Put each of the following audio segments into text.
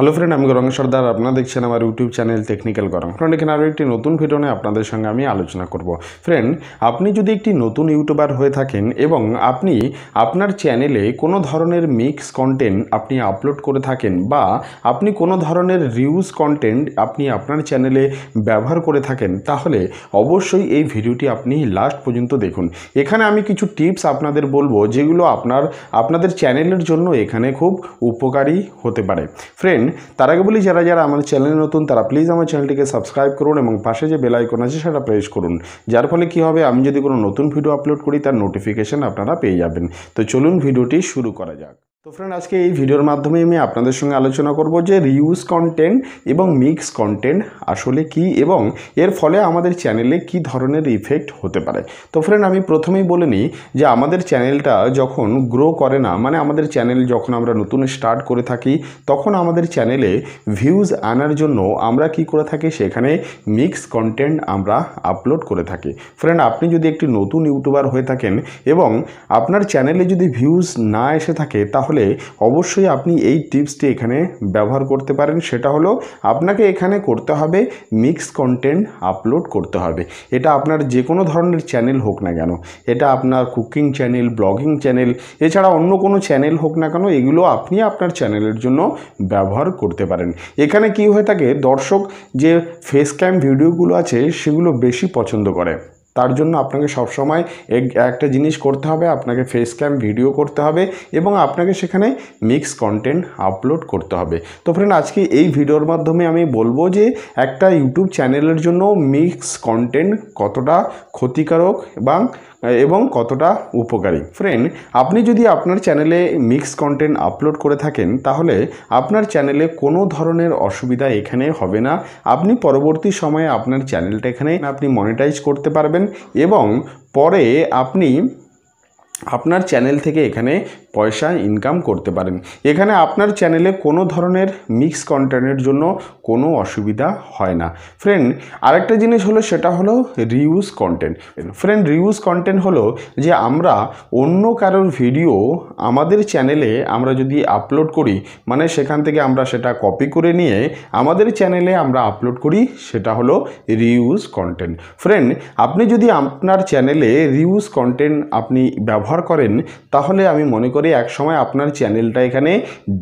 hello friend আমি গরং সর্দার আপনারা দেখছেন আমার ইউটিউব চ্যানেল টেকনিক্যাল গরং ফ্রেন্ড এখানে আরও একটি নতুন ভিডিও নিয়ে আপনাদের সঙ্গে আমি আলোচনা করব ফ্রেন্ড আপনি যদি একটি নতুন ইউটিউবার হয়ে থাকেন এবং আপনি আপনার চ্যানেলে কোনো ধরনের মিক্স কন্টেন্ট আপনি আপলোড করে থাকেন বা আপনি কোনো ধরনের রিউজ কন্টেন্ট আপনি আপনার চ্যানেলে ব্যবহার করে থাকেন তাহলে অবশ্যই এই ভিডিওটি আপনি লাস্ট পর্যন্ত দেখুন এখানে আমি কিছু টিপস আপনাদের বলবো যেগুলো আপনার আপনাদের চ্যানেলের জন্য এখানে খুব উপকারী হতে পারে ফ্রেন্ড তার আগে বলি যারা যারা আমার চ্যানেলে নতুন তারা প্লিজ আমার চ্যানেলটিকে সাবস্ক্রাইব করুন এবং পাশে যে বেল আইকন আছে সেটা প্রেস করুন যার ফলে কি হবে আমি যদি কোনো নতুন ভিডিও আপলোড করি তার নোটিফিকেশান আপনারা পেয়ে যাবেন তো চলুন ভিডিওটি শুরু করা যাক তো ফ্রেন্ড আজকে এই ভিডিওর মাধ্যমে আমি আপনাদের সঙ্গে আলোচনা করব যে রিউজ কন্টেন্ট এবং মিক্স কন্টেন্ট আসলে কি এবং এর ফলে আমাদের চ্যানেলে কি ধরনের ইফেক্ট হতে পারে তো ফ্রেন্ড আমি প্রথমেই বলে নিই যে আমাদের চ্যানেলটা যখন গ্রো করে না মানে আমাদের চ্যানেল যখন আমরা নতুন স্টার্ট করে থাকি তখন আমাদের চ্যানেলে ভিউজ আনার জন্য আমরা কি করে থাকি সেখানে মিক্স কন্টেন্ট আমরা আপলোড করে থাকি ফ্রেন্ড আপনি যদি একটি নতুন ইউটিউবার হয়ে থাকেন এবং আপনার চ্যানেলে যদি ভিউজ না এসে থাকে তাহলে তাহলে অবশ্যই আপনি এই টিপসটি এখানে ব্যবহার করতে পারেন সেটা হলো আপনাকে এখানে করতে হবে মিক্স কন্টেন্ট আপলোড করতে হবে এটা আপনার যে কোনো ধরনের চ্যানেল হোক না কেন এটা আপনার কুকিং চ্যানেল ব্লগিং চ্যানেল এছাড়া অন্য কোনো চ্যানেল হোক না কেন এগুলো আপনি আপনার চ্যানেলের জন্য ব্যবহার করতে পারেন এখানে কি হয়ে থাকে দর্শক যে ফেস ক্যাম ভিডিওগুলো আছে সেগুলো বেশি পছন্দ করে তার জন্য আপনাকে সবসময় একটা জিনিস করতে হবে আপনাকে ফেস ক্যাম ভিডিও করতে হবে এবং আপনাকে সেখানে মিক্স কন্টেন্ট আপলোড করতে হবে তো ফ্রেন্ড আজকে এই ভিডিওর মাধ্যমে আমি বলবো যে একটা ইউটিউব চ্যানেলের জন্য মিক্স কন্টেন্ট কতটা ক্ষতিকারক এবং এবং কতটা উপকারী ফ্রেন্ড আপনি যদি আপনার চ্যানেলে মিক্স কন্টেন্ট আপলোড করে থাকেন তাহলে আপনার চ্যানেলে কোনো ধরনের অসুবিধা এখানে হবে না আপনি পরবর্তী সময়ে আপনার চ্যানেলটা এখানে আপনি মনিটাইজ করতে পারবেন এবং পরে আপনি আপনার চ্যানেল থেকে এখানে পয়সা ইনকাম করতে পারেন এখানে আপনার চ্যানেলে কোনো ধরনের মিক্স কন্টেন্টের জন্য কোনো অসুবিধা হয় না ফ্রেন্ড আরেকটা জিনিস হলো সেটা হলো reuse content friend reuse content হলো যে আমরা অন্য কারোর ভিডিও আমাদের চ্যানেলে আমরা যদি আপলোড করি মানে সেখান থেকে আমরা সেটা কপি করে নিয়ে আমাদের চ্যানেলে আমরা আপলোড করি সেটা হলো রিউজ কন্টেন্ট ফ্রেন্ড আপনি যদি আপনার চ্যানেলে রিউজ কন্টেন্ট আপনি ব্যবহার ব্যবহার করেন তাহলে আমি মনে করি একসময় আপনার চ্যানেলটা এখানে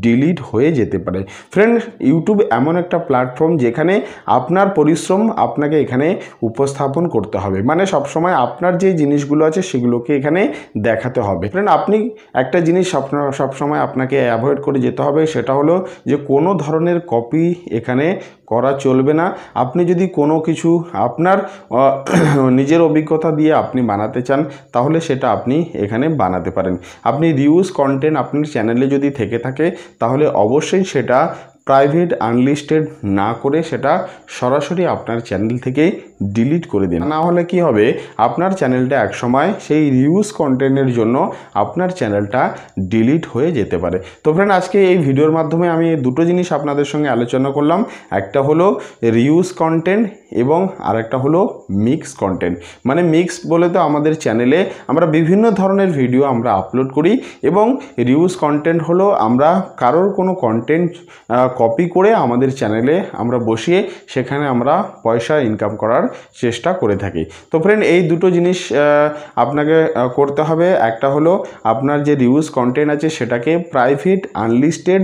ডিলিট হয়ে যেতে পারে ফ্রেন্ড ইউটিউব এমন একটা প্ল্যাটফর্ম যেখানে আপনার পরিশ্রম আপনাকে এখানে উপস্থাপন করতে হবে মানে সবসময় আপনার যে জিনিসগুলো আছে সেগুলোকে এখানে দেখাতে হবে ফ্রেন্ড আপনি একটা জিনিস সবসময় আপনাকে অ্যাভয়েড করে যেতে হবে সেটা হলো যে কোনো ধরনের কপি এখানে করা চলবে না আপনি যদি কোনো কিছু আপনার নিজের অভিজ্ঞতা দিয়ে আপনি বানাতে চান তাহলে সেটা আপনি এখানে বানাতে পারেন আপনি রিউজ কন্টেন্ট আপনার চ্যানেলে যদি থেকে থাকে তাহলে অবশ্যই সেটা প্রাইভেট আনলিস্টেড না করে সেটা সরাসরি আপনার চ্যানেল থেকে ডিলিট করে দিন না হলে কি হবে আপনার চ্যানেলটা একসময় সেই রিউজ কন্টেন্টের জন্য আপনার চ্যানেলটা ডিলিট হয়ে যেতে পারে তো ফ্রেন্ড আজকে এই ভিডিওর মাধ্যমে আমি দুটো জিনিস আপনাদের সঙ্গে আলোচনা করলাম একটা হলো রিউজ কন্টেন্ট এবং আরেকটা হলো মিক্স কন্টেন্ট মানে মিক্স বলে তো আমাদের চ্যানেলে আমরা বিভিন্ন ধরনের ভিডিও আমরা আপলোড করি এবং রিউজ কন্টেন্ট হলো আমরা কারোর কোনো কন্টেন্ট কপি করে আমাদের চ্যানেলে আমরা বসিয়ে সেখানে আমরা পয়সা ইনকাম করার চেষ্টা করে থাকি তো ফ্রেন্ড এই দুটো জিনিস আপনাকে করতে হবে একটা হলো আপনার যে রিউজ কন্টেন্ট আছে সেটাকে প্রাইভেট আনলিস্টেড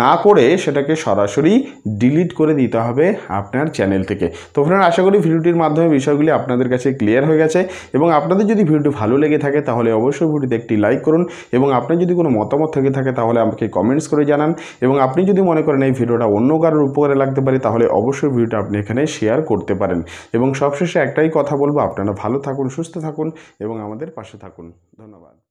না করে সেটাকে সরাসরি ডিলিট করে দিতে হবে আপনার চ্যানেল থেকে তো ফ্রেন্ড আশা করি ভিডিওটির মাধ্যমে বিষয়গুলি আপনাদের কাছে ক্লিয়ার হয়ে গেছে এবং আপনাদের যদি ভিডিওটি ভালো লেগে থাকে তাহলে অবশ্যই ভিডিওতে একটি লাইক করুন এবং আপনার যদি কোনো মতামত থেকে থাকে তাহলে আমাকে কমেন্টস করে জানান এবং আপনি যদি মনে করেন এই ভিডিওটা অন্য কারোর উপকারে লাগতে পারে তাহলে অবশ্যই ভিডিওটা আপনি এখানে শেয়ার করতে পারেন এবং সবশেষে একটাই কথা বলবো আপনারা ভালো থাকুন সুস্থ থাকুন এবং আমাদের পাশে থাকুন ধন্যবাদ